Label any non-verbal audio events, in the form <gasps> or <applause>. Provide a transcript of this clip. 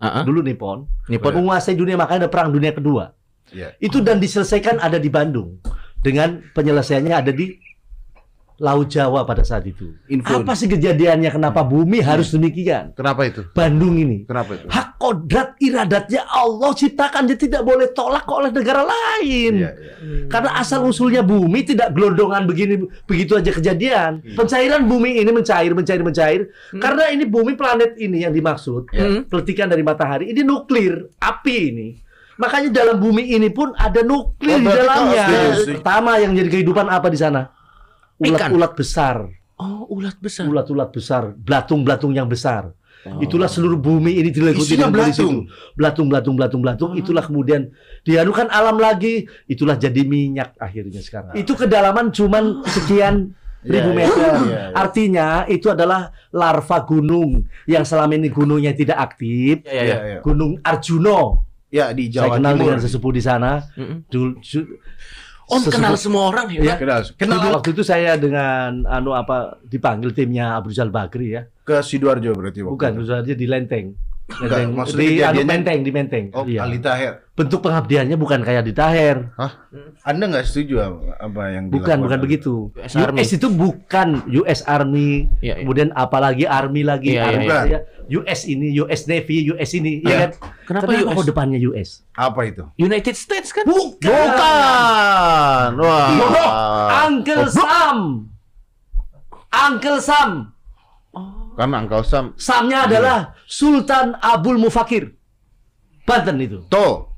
uh-huh. dulu Nippon, Nippon menguasai dunia makanya ada perang dunia kedua. Yeah. Itu dan diselesaikan ada di Bandung dengan penyelesaiannya ada di Laut Jawa pada saat itu. Info Apa sih kejadiannya? Kenapa bumi hmm. harus demikian? Kenapa itu? Bandung ini. Kenapa itu? Hak kodrat iradatnya Allah ciptakan. Dia tidak boleh tolak oleh negara lain. Iya, iya. Hmm. Karena asal usulnya bumi tidak gelondongan begini begitu aja kejadian. Hmm. Pencairan bumi ini mencair, mencair, mencair. Hmm. Karena ini bumi planet ini yang dimaksud. Iya. Hmm. Peletikan dari matahari. Ini nuklir, api ini. Makanya dalam bumi ini pun ada nuklir oh, di dalamnya. Pertama yang jadi kehidupan apa di sana? ulat-ulat besar. Oh, ulat besar. Ulat-ulat besar, belatung-belatung yang besar. Oh. Itulah seluruh bumi ini dilakukan dengan belatung. Belatung, belatung, belatung, belatung. Oh. Itulah kemudian dianukan alam lagi. Itulah jadi minyak akhirnya sekarang. Ah. Itu kedalaman cuman sekian <gasps> ribu yeah, ya, meter. Yeah, yeah, yeah. Artinya itu adalah larva gunung yang selama ini gunungnya tidak aktif. Yeah, yeah, yeah. Ya. Gunung Arjuno. Ya yeah, di Jawa Saya kenal Timur. dengan sesepuh di sana. Mm -hmm. On Sesuatu. kenal semua orang ya. ya kenal. kenal. Waktu itu saya dengan anu apa dipanggil timnya Abu Bakri ya. Ke sidoarjo berarti waktu Bukan, sidoarjo di Lenteng. Lenteng. Enggak, di anu Menteng, di Menteng. Oh, iya. Ali Taher. Bentuk pengabdiannya bukan kayak di Taher. Hah? Anda nggak setuju apa yang Bukan, bukan begitu. US, Army. itu bukan US Army, ya, ya. kemudian apalagi Army lagi. Iya, iya, iya. Ya, Army, ya, ya. US ini, US Navy, US ini, iya ya, Kenapa, Kenapa US? Oh, depannya US? Apa itu? United States kan? Bukan. Bukan. Wah. Bro, Uncle oh, Sam. Uncle Sam. Oh. Karena Uncle Sam. Samnya adalah iya. Sultan Abdul Mufakir. Banten itu. Tuh.